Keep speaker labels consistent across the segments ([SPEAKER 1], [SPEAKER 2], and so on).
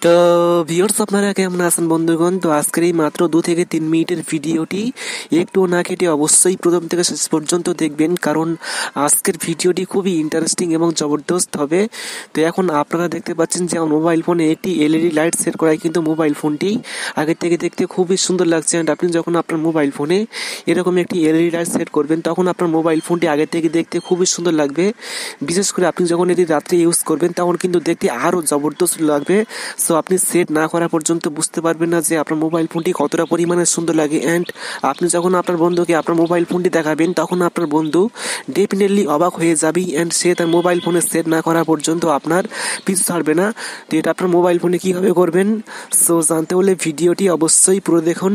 [SPEAKER 1] the viewers আপনারা কেমন আছেন বন্ধুগণ তো আজকের এই মাত্র দু থেকে তিন মিনিটের ভিডিওটি একটুও না কেটে অবশ্যই প্রথম থেকে শেষ পর্যন্ত দেখবেন কারণ আজকের ভিডিওটি খুবই ইন্টারেস্টিং এবং জবরদস্ত হবে তো এখন আপনারা দেখতে পাচ্ছেন যে আমার মোবাইল ফোনে একটি এলইডি লাইট সেট করায় কিন্তু মোবাইল ফোনটি আগের থেকে দেখতে খুবই সুন্দর লাগছে অ্যান্ড আপনি যখন আপনার মোবাইল ফোনে এরকম একটি এলইডি লাইট সেট করবেন তখন আপনার মোবাইল ফোনটি আগের থেকে দেখতে খুবই সুন্দর লাগবে বিশেষ করে আপনি যখন এটি রাত্রে ইউজ করবেন তখন কিন্তু দেখতে আরও জবরদস্ত লাগবে সো আপনি সেট না করা পর্যন্ত বুঝতে পারবেন না যে আপনার মোবাইল ফোনটি কতটা পরিমাণে সুন্দর লাগে অ্যান্ড আপনি যখন আপনার বন্ধুকে আপনার মোবাইল ফোনটি দেখাবেন তখন আপনার বন্ধু ডেফিনেটলি অবাক হয়ে যাবেই অ্যান্ড সে তার মোবাইল ফোনে সেট না করা পর্যন্ত আপনার পিছু ছাড়বে না তো এটা আপনার মোবাইল ফোনে কীভাবে করবেন সো জানতে হলে ভিডিওটি অবশ্যই পুরো দেখুন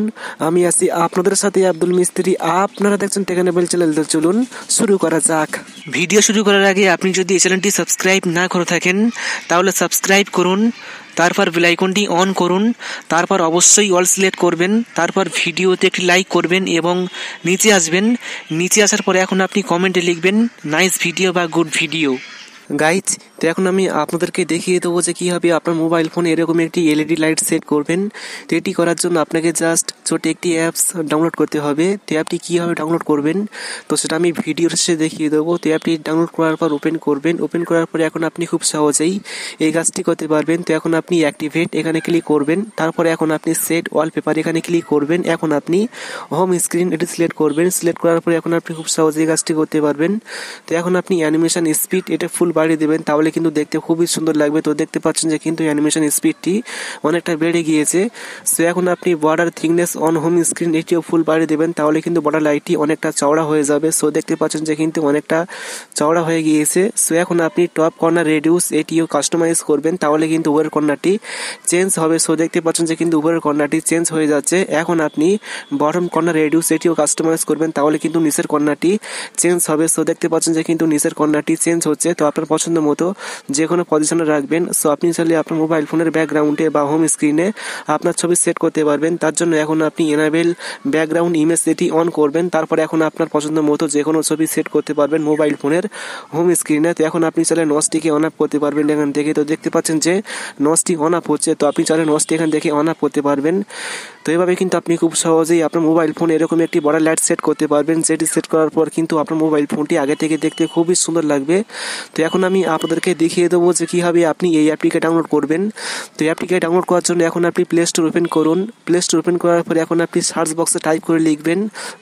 [SPEAKER 1] আমি আছি আপনাদের সাথে আব্দুল মিস্ত্রি আপনারা দেখছেন টেকানেবেল চ্যানেল চলুন শুরু করা যাক ভিডিও শুরু করার আগে আপনি যদি এই চ্যানেলটি সাবস্ক্রাইব না করে থাকেন তাহলে সাবস্ক্রাইব করুন তারপর বেলাইকনটি অন করুন তারপর অবশ্যই অল সিলেক্ট করবেন তারপর ভিডিওতে একটি লাইক করবেন এবং নিচে আসবেন নিচে আসার পরে এখন আপনি কমেন্টে লিখবেন নাইস ভিডিও বা গুড ভিডিও গাইজ তো এখন আমি আপনাদেরকে দেখিয়ে দেবো যে কীভাবে আপনার মোবাইল ফোনে এরকম একটি এলইডি লাইট সেট করবেন তো এটি করার জন্য আপনাকে জাস্ট ছোট একটি অ্যাপস ডাউনলোড করতে হবে তো অ্যাপটি কীভাবে ডাউনলোড করবেন তো সেটা আমি ভিডিওর শেষে দেখিয়ে দেবো তো অ্যাপটি ডাউনলোড করার পর ওপেন করবেন ওপেন করার পরে এখন আপনি খুব সহজেই এই গাছটি করতে পারবেন তো এখন আপনি অ্যাক্টিভেট এখানে ক্লিক করবেন তারপরে এখন আপনি সেট ওয়ালপেপার এখানে ক্লিক করবেন এখন আপনি হোম স্ক্রিন এটি সিলেক্ট করবেন সিলেক্ট করার পরে এখন আপনি খুব সহজেই গাছটি করতে পারবেন তো এখন আপনি অ্যানিমেশন স্পিড এটা ফুল বাড়িয়ে দেবেন তাহলে কিন্তু দেখতে খুবই সুন্দর লাগবে তো দেখতে পাচ্ছেন যে কিন্তু অ্যানিমেশন স্পিডটি অনেকটা বেড়ে গিয়েছে সো এখন আপনি border thickness on home screen এটিও ফুল বাড়িয়ে দেবেন তাহলে কিন্তু বর্ডার লাইটটি অনেকটা চওড়া হয়ে যাবে সো দেখতে পাচ্ছেন যে কিন্তু অনেকটা চওড়া হয়ে গিয়েছে সো এখন আপনি টপ কর্নার রেডিউস এটিও কাস্টমাইজ করবেন তাহলে কিন্তু উপরের কর্নারটি চেঞ্জ হবে সো দেখতে পাচ্ছেন যে কিন্তু উপরের কর্নারটি চেঞ্জ হয়ে যাচ্ছে এখন আপনি বটম কর্নার রেডিউস এটিও কাস্টমাইজ করবেন তাহলে কিন্তু নিচের কর্নারটি চেঞ্জ হবে সো দেখতে পাচ্ছেন যে কিন্তু নিচের কর্নারটি চেঞ্জ হচ্ছে তো আপনার আপনার পছন্দ মতো যে কোনো পজিশনে রাখবেন সো আপনি চাইলে আপনার মোবাইল ফোনের ব্যাকগ্রাউন্ডে বা হোম স্ক্রিনে আপনার ছবি সেট করতে পারবেন তার জন্য এখন আপনি এনাবেল ব্যাকগ্রাউন্ড ইমেজ সেটি অন করবেন তারপর এখন আপনার পছন্দ মতো যে কোনো ছবি সেট করতে পারবেন মোবাইল ফোনের হোম স্ক্রিনে তো এখন আপনি চাইলে নসটিকে অন আপ করতে পারবেন এখান থেকে তো দেখতে পাচ্ছেন যে নসটি অন আপ হচ্ছে তো আপনি চাইলে নসটি এখান থেকে অন আপ করতে পারবেন তো এভাবে কিন্তু আপনি খুব সহজেই আপনার মোবাইল ফোন এরকম একটি বড় লাইট সেট করতে পারবেন যেটি সেট করার পর কিন্তু আপনার মোবাইল ফোনটি আগে থেকে দেখতে খুবই সুন্দর লাগবে তো এখন আমি আপনাদেরকে দেখিয়ে দেবো যে কীভাবে আপনি এই অ্যাপটিকে ডাউনলোড করবেন তো এই অ্যাপটিকে ডাউনলোড করার জন্য এখন আপনি প্লে স্টোর ওপেন করুন প্লে স্টোর ওপেন করার পরে এখন আপনি সার্চ বক্সে টাইপ করে লিখবেন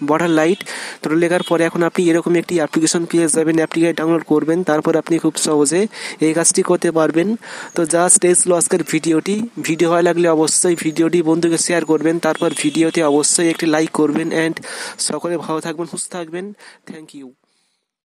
[SPEAKER 1] বর্ডার লাইট তো লেখার পরে এখন আপনি এরকম একটি অ্যাপ্লিকেশন পেয়ে যাবেন অ্যাপটিকে ডাউনলোড করবেন তারপর আপনি খুব সহজে এই কাজটি করতে পারবেন তো জাস্ট এই ছিল আজকের ভিডিওটি ভিডিও হয় লাগলে অবশ্যই ভিডিওটি বন্ধুকে শেয়ার করবেন করবেন তারপর ভিডিওতে অবশ্যই একটি লাইক করবেন অ্যান্ড সকলে ভালো থাকবেন সুস্থ থাকবেন থ্যাংক ইউ